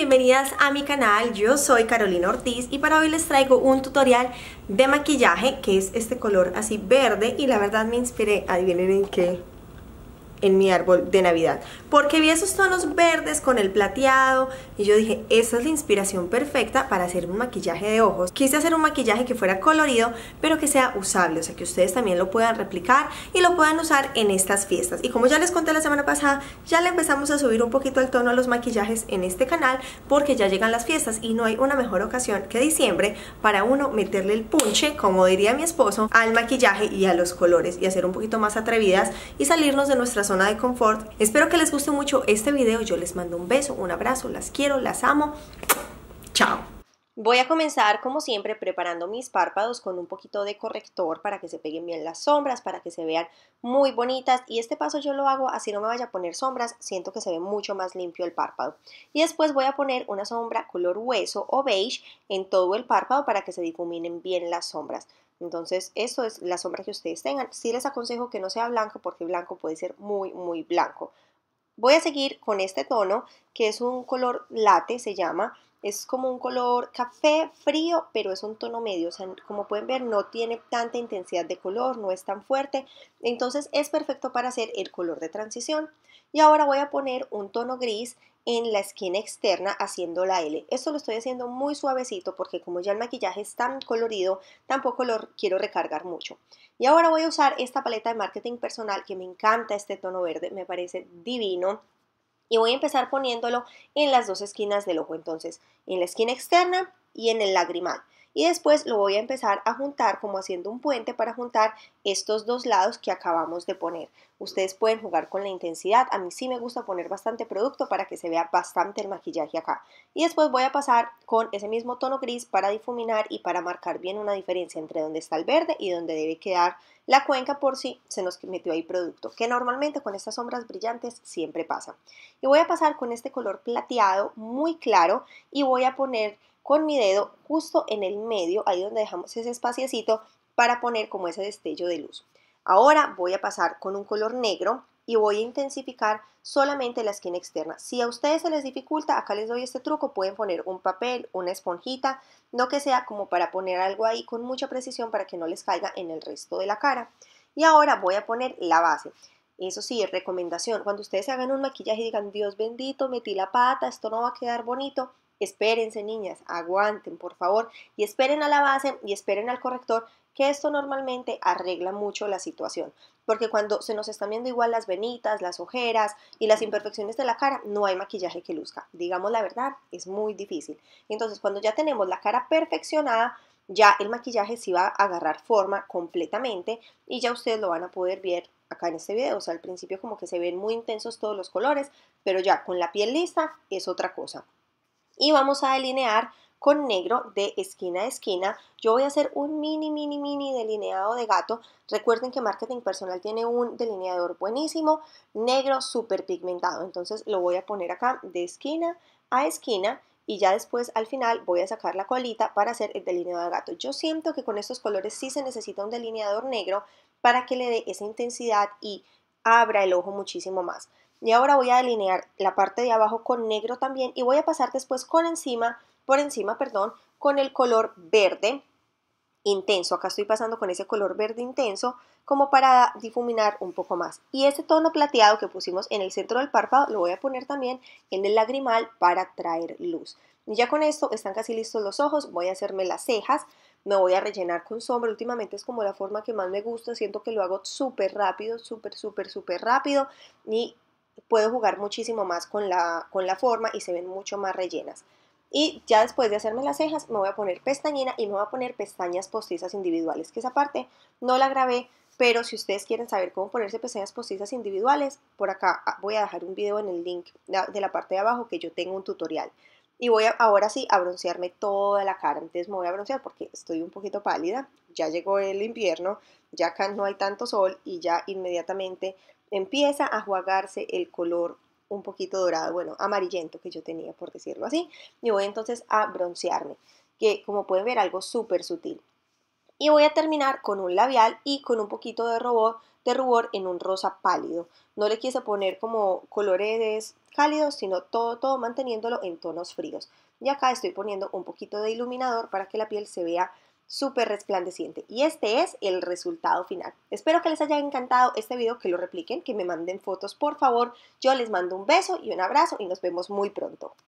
Bienvenidas a mi canal, yo soy Carolina Ortiz y para hoy les traigo un tutorial de maquillaje que es este color así verde y la verdad me inspiré, adivinen en qué, en mi árbol de Navidad. Porque vi esos tonos verdes con el plateado y yo dije, esa es la inspiración perfecta para hacer un maquillaje de ojos. Quise hacer un maquillaje que fuera colorido, pero que sea usable, o sea que ustedes también lo puedan replicar y lo puedan usar en estas fiestas. Y como ya les conté la semana pasada, ya le empezamos a subir un poquito el tono a los maquillajes en este canal porque ya llegan las fiestas y no hay una mejor ocasión que diciembre para uno meterle el punche, como diría mi esposo, al maquillaje y a los colores y hacer un poquito más atrevidas y salirnos de nuestras zona de confort. Espero que les guste mucho este video. Yo les mando un beso, un abrazo, las quiero, las amo. Chao. Voy a comenzar como siempre preparando mis párpados con un poquito de corrector para que se peguen bien las sombras, para que se vean muy bonitas y este paso yo lo hago así no me vaya a poner sombras, siento que se ve mucho más limpio el párpado. Y después voy a poner una sombra color hueso o beige en todo el párpado para que se difuminen bien las sombras. Entonces, eso es la sombra que ustedes tengan. Sí les aconsejo que no sea blanco porque blanco puede ser muy, muy blanco. Voy a seguir con este tono que es un color late, se llama, es como un color café frío, pero es un tono medio. O sea, como pueden ver, no tiene tanta intensidad de color, no es tan fuerte. Entonces es perfecto para hacer el color de transición. Y ahora voy a poner un tono gris en la esquina externa haciendo la L. Esto lo estoy haciendo muy suavecito porque como ya el maquillaje es tan colorido, tampoco lo quiero recargar mucho. Y ahora voy a usar esta paleta de marketing personal que me encanta este tono verde, me parece divino y voy a empezar poniéndolo en las dos esquinas del ojo, entonces en la esquina externa y en el lagrimal y después lo voy a empezar a juntar como haciendo un puente para juntar estos dos lados que acabamos de poner. Ustedes pueden jugar con la intensidad, a mí sí me gusta poner bastante producto para que se vea bastante el maquillaje acá. Y después voy a pasar con ese mismo tono gris para difuminar y para marcar bien una diferencia entre donde está el verde y donde debe quedar la cuenca por si se nos metió ahí producto, que normalmente con estas sombras brillantes siempre pasa. Y voy a pasar con este color plateado muy claro y voy a poner con mi dedo justo en el medio, ahí donde dejamos ese espaciecito, para poner como ese destello de luz. Ahora voy a pasar con un color negro y voy a intensificar solamente la esquina externa. Si a ustedes se les dificulta, acá les doy este truco, pueden poner un papel, una esponjita, lo que sea como para poner algo ahí con mucha precisión para que no les caiga en el resto de la cara. Y ahora voy a poner la base. Eso sí, recomendación, cuando ustedes hagan un maquillaje y digan, Dios bendito, metí la pata, esto no va a quedar bonito, Espérense, niñas, aguanten, por favor, y esperen a la base y esperen al corrector, que esto normalmente arregla mucho la situación. Porque cuando se nos están viendo igual las venitas, las ojeras y las imperfecciones de la cara, no hay maquillaje que luzca. Digamos la verdad, es muy difícil. Entonces, cuando ya tenemos la cara perfeccionada, ya el maquillaje sí va a agarrar forma completamente y ya ustedes lo van a poder ver acá en este video. O sea, al principio como que se ven muy intensos todos los colores, pero ya con la piel lista es otra cosa y vamos a delinear con negro de esquina a esquina. Yo voy a hacer un mini, mini, mini delineado de gato. Recuerden que Marketing Personal tiene un delineador buenísimo, negro súper pigmentado. Entonces lo voy a poner acá de esquina a esquina y ya después al final voy a sacar la colita para hacer el delineado de gato. Yo siento que con estos colores sí se necesita un delineador negro para que le dé esa intensidad y abra el ojo muchísimo más. Y ahora voy a delinear la parte de abajo con negro también y voy a pasar después con encima, por encima, perdón, con el color verde intenso. Acá estoy pasando con ese color verde intenso como para difuminar un poco más. Y ese tono plateado que pusimos en el centro del párpado lo voy a poner también en el lagrimal para traer luz. Y ya con esto están casi listos los ojos, voy a hacerme las cejas, me voy a rellenar con sombra, últimamente es como la forma que más me gusta, siento que lo hago súper rápido, súper, súper, súper rápido y puedo jugar muchísimo más con la, con la forma y se ven mucho más rellenas. Y ya después de hacerme las cejas, me voy a poner pestañina y me voy a poner pestañas postizas individuales, que esa parte no la grabé, pero si ustedes quieren saber cómo ponerse pestañas postizas individuales, por acá voy a dejar un video en el link de la parte de abajo que yo tengo un tutorial. Y voy ahora sí a broncearme toda la cara. Entonces me voy a broncear porque estoy un poquito pálida. Ya llegó el invierno, ya acá no hay tanto sol y ya inmediatamente empieza a jugarse el color un poquito dorado, bueno, amarillento que yo tenía, por decirlo así. Y voy entonces a broncearme, que como pueden ver, algo súper sutil. Y voy a terminar con un labial y con un poquito de rubor, de rubor en un rosa pálido. No le quise poner como colores cálidos, sino todo, todo manteniéndolo en tonos fríos. Y acá estoy poniendo un poquito de iluminador para que la piel se vea súper resplandeciente. Y este es el resultado final. Espero que les haya encantado este video, que lo repliquen, que me manden fotos por favor. Yo les mando un beso y un abrazo y nos vemos muy pronto.